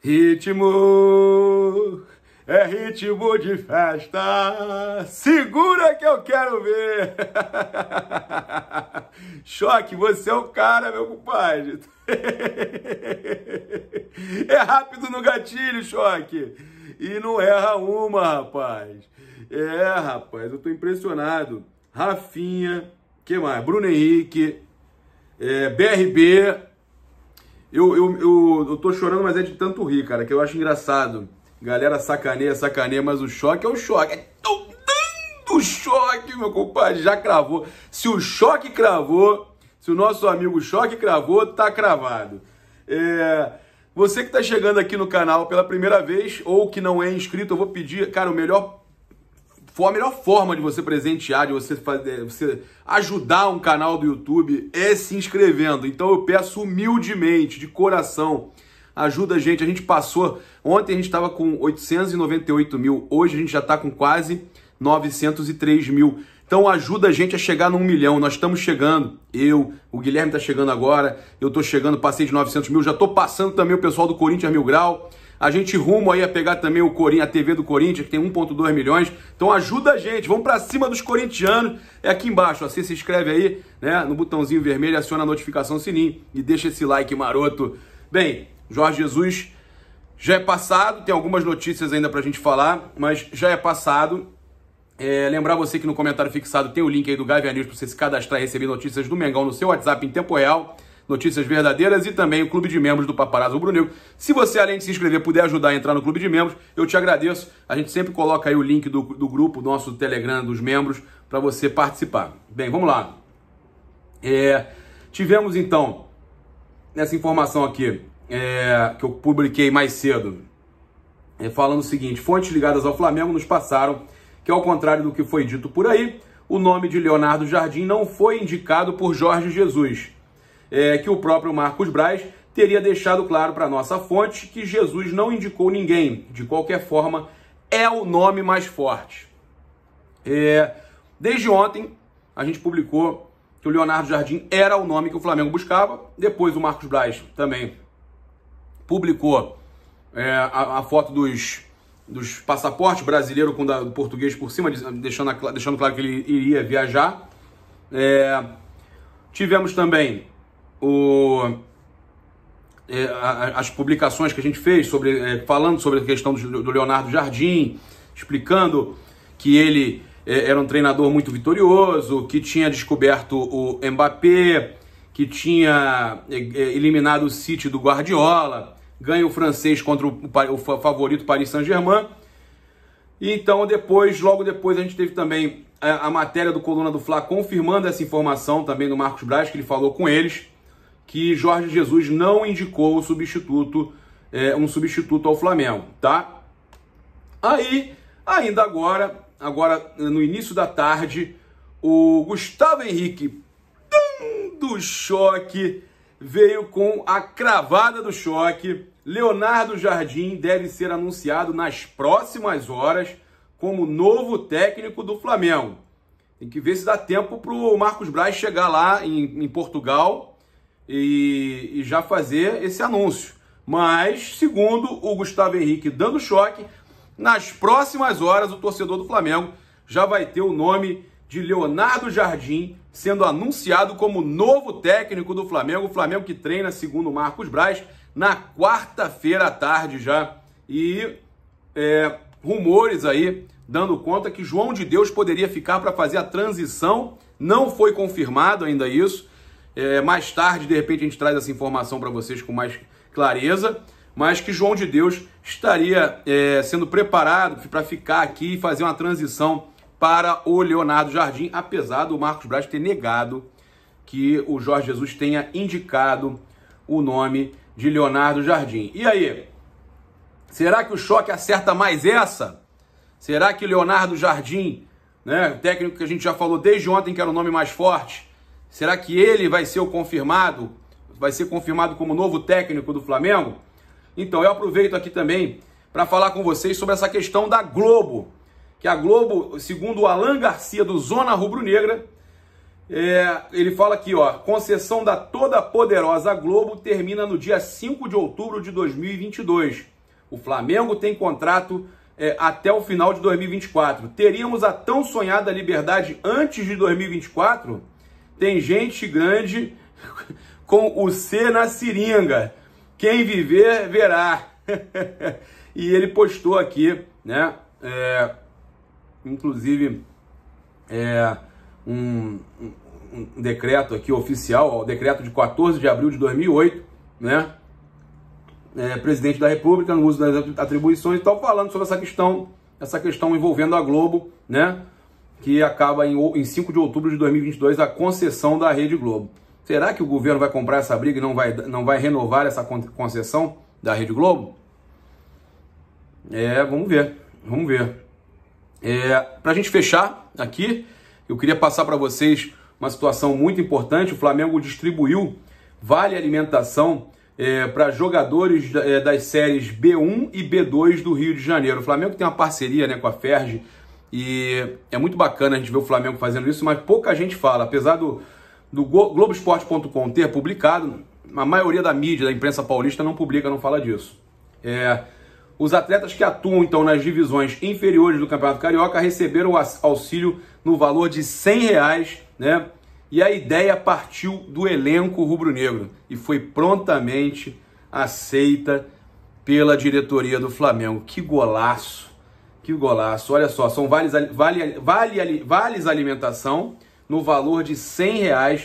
Ritmo é ritmo de festa. Segura que eu quero ver. Choque, você é o cara, meu compadre. é rápido no gatilho, choque. E não erra uma, rapaz. É, rapaz, eu tô impressionado. Rafinha, que mais? Bruno Henrique, é, BRB, eu, eu, eu, eu tô chorando, mas é de tanto rir, cara, que eu acho engraçado. Galera sacaneia, sacaneia, mas o choque é o choque. É tão dando choque, meu compadre, já cravou. Se o choque cravou, se o nosso amigo choque cravou, tá cravado. É... Você que tá chegando aqui no canal pela primeira vez ou que não é inscrito, eu vou pedir, cara, o melhor a melhor forma de você presentear, de você, fazer, você ajudar um canal do YouTube é se inscrevendo. Então eu peço humildemente, de coração, ajuda a gente. A gente passou, ontem a gente estava com 898 mil, hoje a gente já está com quase 903 mil. Então ajuda a gente a chegar no 1 milhão. Nós estamos chegando. Eu, o Guilherme está chegando agora. Eu estou chegando, passei de 900 mil. Já estou passando também o pessoal do Corinthians Mil Grau. A gente rumo aí a pegar também o Corin, a TV do Corinthians, que tem 1,2 milhões. Então ajuda a gente, vamos para cima dos corintianos. É aqui embaixo, assim se inscreve aí né, no botãozinho vermelho, aciona a notificação sininho e deixa esse like maroto. Bem, Jorge Jesus já é passado, tem algumas notícias ainda para a gente falar, mas já é passado. É, lembrar você que no comentário fixado tem o link aí do Gavia News para você se cadastrar e receber notícias do Mengão no seu WhatsApp em tempo real notícias verdadeiras e também o Clube de Membros do Paparazzo Bruno Se você, além de se inscrever, puder ajudar a entrar no Clube de Membros, eu te agradeço. A gente sempre coloca aí o link do, do grupo, nosso Telegram dos membros, para você participar. Bem, vamos lá. É, tivemos, então, essa informação aqui, é, que eu publiquei mais cedo, é, falando o seguinte, fontes ligadas ao Flamengo nos passaram que, ao contrário do que foi dito por aí, o nome de Leonardo Jardim não foi indicado por Jorge Jesus, é, que o próprio Marcos Braz teria deixado claro para nossa fonte que Jesus não indicou ninguém. De qualquer forma, é o nome mais forte. É, desde ontem, a gente publicou que o Leonardo Jardim era o nome que o Flamengo buscava. Depois, o Marcos Braz também publicou é, a, a, foto dos, dos passaportes brasileiro com o do português por cima, deixando, deixando claro que ele iria viajar. É, tivemos também o, é, a, as publicações que a gente fez sobre, é, falando sobre a questão do, do, Leonardo Jardim, explicando que ele é, era um treinador muito vitorioso, que tinha descoberto o Mbappé, que tinha é, é, eliminado o City do Guardiola, ganha o francês contra o, o favorito Paris Saint-Germain. E então depois, logo depois, a gente teve também a, é, a, matéria do Coluna do Fla confirmando essa informação também do Marcos Braz, que ele falou com eles que Jorge Jesus não indicou o substituto, é, um substituto ao Flamengo, tá? Aí, ainda agora, agora no início da tarde, o Gustavo Henrique, dando choque, veio com a cravada do choque. Leonardo Jardim deve ser anunciado nas próximas horas como novo técnico do Flamengo. Tem que ver se dá tempo para o Marcos Braz chegar lá em, em Portugal e, e já fazer esse anúncio. Mas, segundo o Gustavo Henrique dando choque, nas próximas horas o torcedor do Flamengo já vai ter o nome de Leonardo Jardim sendo anunciado como novo técnico do Flamengo. O Flamengo que treina, segundo Marcos Braz, na quarta-feira à tarde já. E é, rumores aí dando conta que João de Deus poderia ficar para fazer a transição. Não foi confirmado ainda isso, é, mais tarde, de repente, a gente traz essa informação para vocês com mais clareza, mas que João de Deus estaria é, sendo preparado para ficar aqui e fazer uma transição para o Leonardo Jardim, apesar do Marcos Braz ter negado que o Jorge Jesus tenha indicado o nome de Leonardo Jardim. E aí? Será que o choque acerta mais essa? Será que Leonardo Jardim, né, técnico que a gente já falou desde ontem que era o nome mais forte, Será que ele vai ser o confirmado? Vai ser confirmado como novo técnico do Flamengo? Então, eu aproveito aqui também para falar com vocês sobre essa questão da Globo. Que a Globo, segundo o Alan Garcia, do Zona Rubro Negra, é, ele fala aqui, ó, concessão da toda poderosa Globo termina no dia 5 de outubro de 2022. O Flamengo tem contrato é, até o final de 2024. Teríamos a tão sonhada liberdade antes de 2024? Tem gente grande com o C na seringa. Quem viver, verá. e ele postou aqui, né? É, inclusive, é, um, um, um, decreto aqui oficial, o decreto de 14 de abril de 2008, né? É, presidente da República, no uso das atribuições, tal, falando sobre essa questão, essa questão envolvendo a Globo, né? que acaba em, em 5 de outubro de 2022 a concessão da Rede Globo. Será que o governo vai comprar essa briga e não vai, não vai renovar essa concessão da Rede Globo? É, vamos ver, vamos ver. É, para a gente fechar aqui, eu queria passar para vocês uma situação muito importante. O Flamengo distribuiu vale alimentação é, para jogadores é, das séries B1 e B2 do Rio de Janeiro. O Flamengo tem uma parceria né, com a Ferge e é muito bacana a gente ver o Flamengo fazendo isso, mas pouca gente fala. Apesar do, do Globoesporte.com ter publicado, a maioria da mídia, da imprensa paulista, não publica, não fala disso. É, os atletas que atuam, então, nas divisões inferiores do Campeonato Carioca receberam o auxílio no valor de 100 reais, né? E a ideia partiu do elenco rubro-negro e foi prontamente aceita pela diretoria do Flamengo. Que golaço! Que golaço. Olha só, são vales, vale, vale, vales alimentação no valor de 100 reais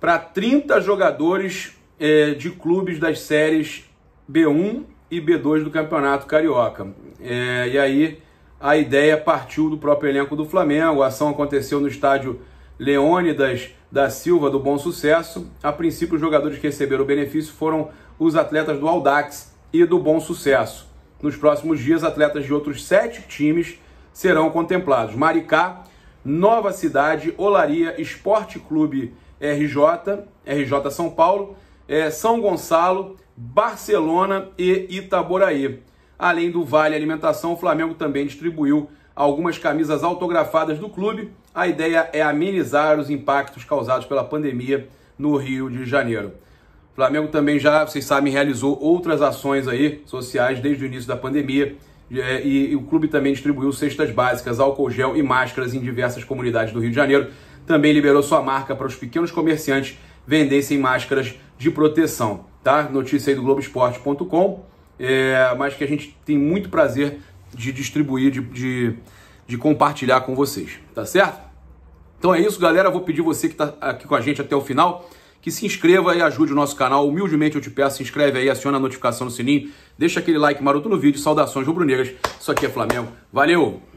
para 30 jogadores é, de clubes das séries B1 e B2 do Campeonato Carioca. É, e aí a ideia partiu do próprio elenco do Flamengo. A ação aconteceu no estádio Leônidas da Silva do Bom Sucesso. A princípio, os jogadores que receberam o benefício foram os atletas do Aldax e do Bom Sucesso. Nos próximos dias, atletas de outros sete times serão contemplados: Maricá, Nova Cidade, Olaria, Esporte Clube RJ, RJ São Paulo, é, São Gonçalo, Barcelona e Itaboraí. Além do Vale Alimentação, o Flamengo também distribuiu algumas camisas autografadas do clube. A ideia é amenizar os impactos causados pela pandemia no Rio de Janeiro. Flamengo também já, vocês sabem, realizou outras ações aí sociais desde o início da pandemia é, e, e o clube também distribuiu cestas básicas, álcool gel e máscaras em diversas comunidades do Rio de Janeiro. Também liberou sua marca para os pequenos comerciantes vendessem máscaras de proteção, tá? Notícia aí do Globoesporte.com, é, mas que a gente tem muito prazer de distribuir, de, de, de compartilhar com vocês, tá certo? Então é isso, galera. Eu vou pedir você que está aqui com a gente até o final que se inscreva e ajude o nosso canal. Humildemente eu te peço, se inscreve aí, aciona a notificação no sininho, deixa aquele like maroto no vídeo. Saudações rubro-negras. Isso aqui é Flamengo. Valeu!